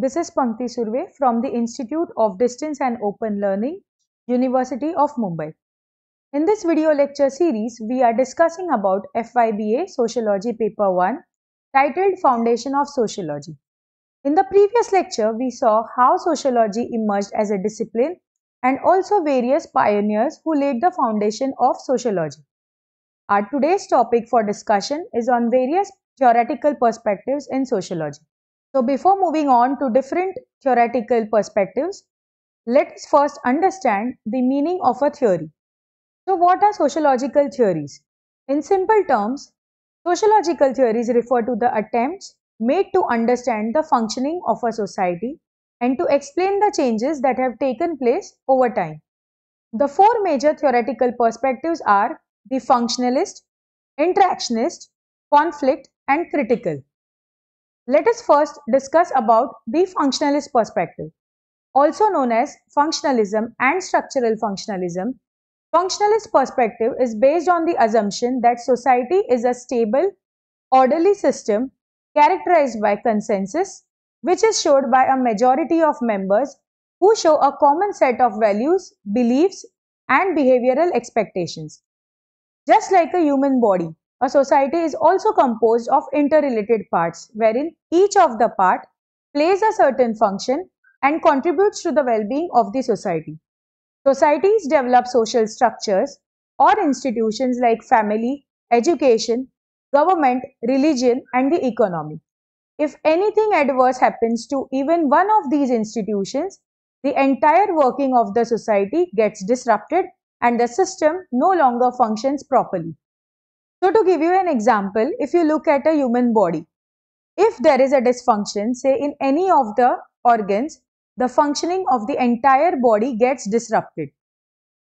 This is Pankti Surve from the Institute of Distance and Open Learning, University of Mumbai. In this video lecture series, we are discussing about FYBA Sociology Paper 1 titled Foundation of Sociology. In the previous lecture, we saw how sociology emerged as a discipline and also various pioneers who laid the foundation of sociology. Our today's topic for discussion is on various theoretical perspectives in sociology. So before moving on to different theoretical perspectives, let us first understand the meaning of a theory. So what are sociological theories? In simple terms, sociological theories refer to the attempts made to understand the functioning of a society and to explain the changes that have taken place over time. The four major theoretical perspectives are the functionalist, interactionist, conflict and critical. Let us first discuss about the functionalist perspective. Also known as functionalism and structural functionalism, functionalist perspective is based on the assumption that society is a stable, orderly system characterized by consensus, which is showed by a majority of members who show a common set of values, beliefs, and behavioral expectations. Just like a human body, a society is also composed of interrelated parts wherein each of the part plays a certain function and contributes to the well-being of the society. Societies develop social structures or institutions like family, education, government, religion and the economy. If anything adverse happens to even one of these institutions, the entire working of the society gets disrupted and the system no longer functions properly. So to give you an example, if you look at a human body, if there is a dysfunction, say in any of the organs, the functioning of the entire body gets disrupted.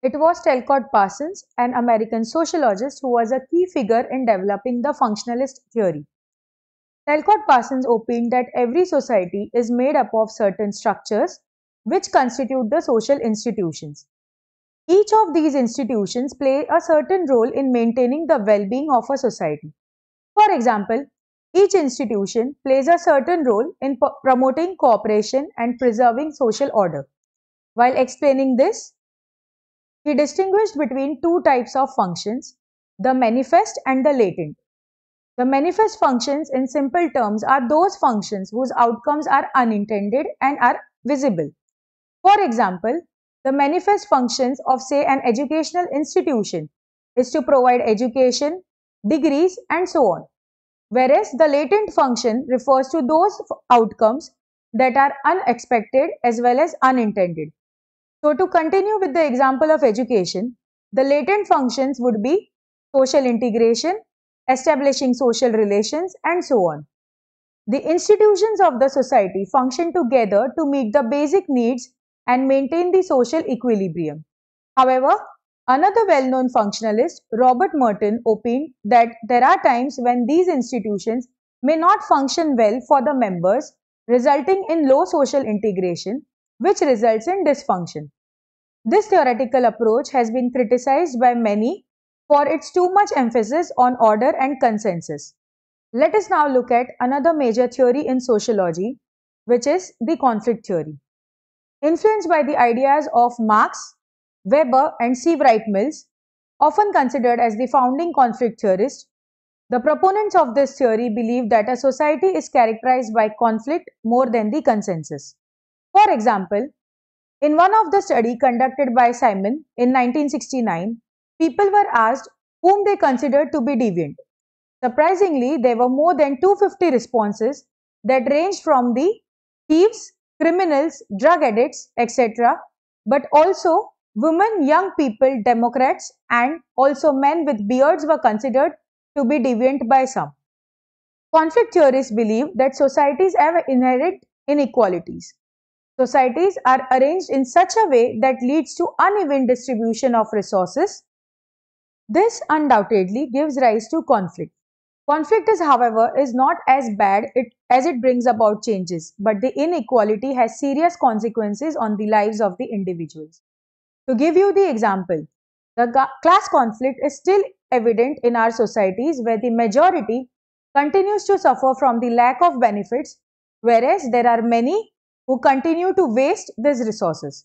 It was Talcott Parsons, an American sociologist who was a key figure in developing the functionalist theory. Talcott Parsons opined that every society is made up of certain structures which constitute the social institutions. Each of these institutions play a certain role in maintaining the well-being of a society. For example, each institution plays a certain role in promoting cooperation and preserving social order. While explaining this, he distinguished between two types of functions, the manifest and the latent. The manifest functions in simple terms are those functions whose outcomes are unintended and are visible. For example, the manifest functions of say an educational institution is to provide education, degrees and so on. Whereas the latent function refers to those outcomes that are unexpected as well as unintended. So to continue with the example of education, the latent functions would be social integration, establishing social relations and so on. The institutions of the society function together to meet the basic needs and maintain the social equilibrium. However, another well-known functionalist, Robert Merton, opined that there are times when these institutions may not function well for the members, resulting in low social integration, which results in dysfunction. This theoretical approach has been criticized by many for its too much emphasis on order and consensus. Let us now look at another major theory in sociology, which is the conflict theory. Influenced by the ideas of Marx, Weber and Wright Mills, often considered as the founding conflict theorists, the proponents of this theory believe that a society is characterized by conflict more than the consensus. For example, in one of the study conducted by Simon in 1969, people were asked whom they considered to be deviant. Surprisingly, there were more than 250 responses that ranged from the thieves criminals, drug addicts, etc. But also women, young people, Democrats and also men with beards were considered to be deviant by some. Conflict theorists believe that societies have inherent inequalities. Societies are arranged in such a way that leads to uneven distribution of resources. This undoubtedly gives rise to conflict. Conflict is, however, is not as bad it, as it brings about changes, but the inequality has serious consequences on the lives of the individuals. To give you the example, the class conflict is still evident in our societies where the majority continues to suffer from the lack of benefits, whereas there are many who continue to waste these resources.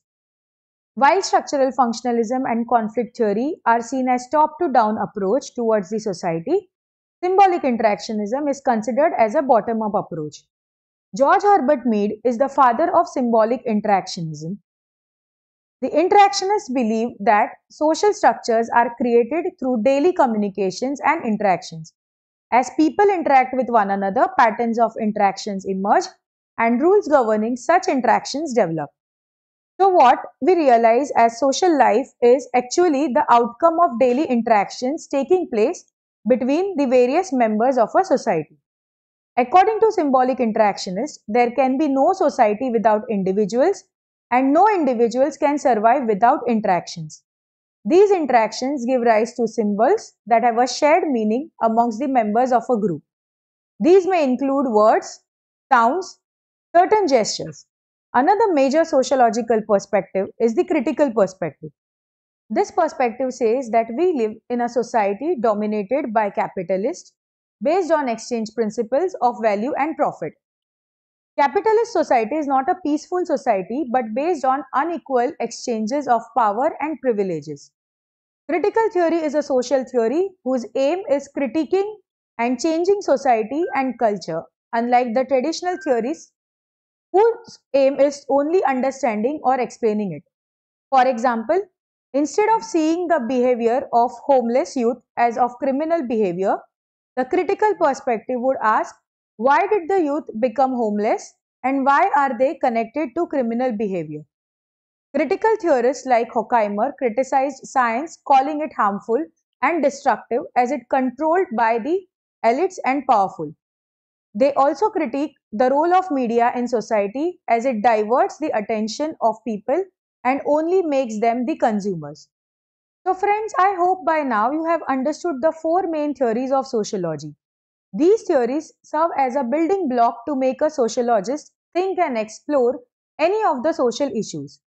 While structural functionalism and conflict theory are seen as top-to-down approach towards the society, Symbolic interactionism is considered as a bottom-up approach. George Herbert Mead is the father of symbolic interactionism. The interactionists believe that social structures are created through daily communications and interactions. As people interact with one another, patterns of interactions emerge and rules governing such interactions develop. So what we realize as social life is actually the outcome of daily interactions taking place between the various members of a society. According to symbolic interactionists, there can be no society without individuals and no individuals can survive without interactions. These interactions give rise to symbols that have a shared meaning amongst the members of a group. These may include words, sounds, certain gestures. Another major sociological perspective is the critical perspective. This perspective says that we live in a society dominated by capitalists based on exchange principles of value and profit. Capitalist society is not a peaceful society but based on unequal exchanges of power and privileges. Critical theory is a social theory whose aim is critiquing and changing society and culture, unlike the traditional theories whose aim is only understanding or explaining it. For example, Instead of seeing the behavior of homeless youth as of criminal behavior, the critical perspective would ask why did the youth become homeless and why are they connected to criminal behavior? Critical theorists like Horkheimer criticized science, calling it harmful and destructive as it controlled by the elites and powerful. They also critique the role of media in society as it diverts the attention of people and only makes them the consumers. So friends, I hope by now you have understood the four main theories of sociology. These theories serve as a building block to make a sociologist think and explore any of the social issues.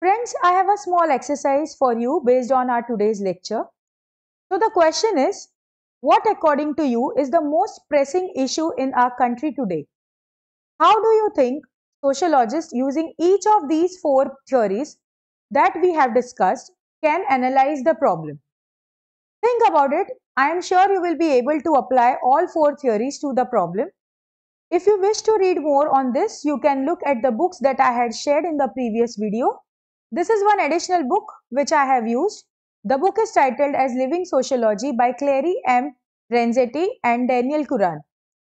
Friends, I have a small exercise for you based on our today's lecture. So the question is, what according to you is the most pressing issue in our country today? How do you think sociologists using each of these four theories that we have discussed can analyze the problem. Think about it. I am sure you will be able to apply all four theories to the problem. If you wish to read more on this, you can look at the books that I had shared in the previous video. This is one additional book which I have used. The book is titled as Living Sociology by Clary M. Renzetti and Daniel Curran.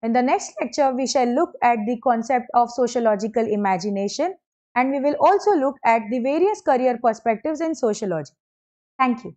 In the next lecture, we shall look at the concept of sociological imagination and we will also look at the various career perspectives in sociology. Thank you.